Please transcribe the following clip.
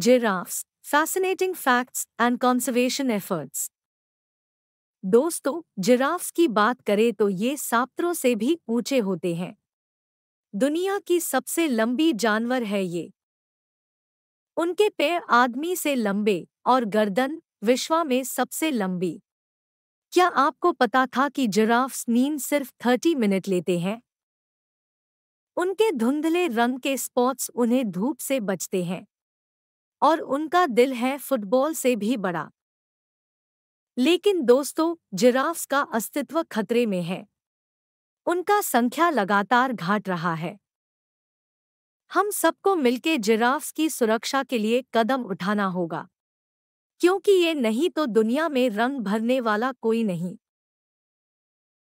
giraffes fascinating facts and Conservation efforts दोस्तों giraffes की बात करें तो ये साप्तरों से भी ऊंचे होते हैं दुनिया की सबसे लंबी जानवर है ये उनके पैर आदमी से लंबे और गर्दन विश्वा में सबसे लंबी क्या आपको पता था कि जिराफ्स नींद सिर्फ थर्टी मिनट लेते हैं उनके धुंधले रंग के स्पॉट्स उन्हें धूप से बचते हैं और उनका दिल है फुटबॉल से भी बड़ा लेकिन दोस्तों जिराफ्स का अस्तित्व खतरे में है उनका संख्या लगातार घाट रहा है हम सबको मिलकर जिराफ्स की सुरक्षा के लिए कदम उठाना होगा क्योंकि ये नहीं तो दुनिया में रंग भरने वाला कोई नहीं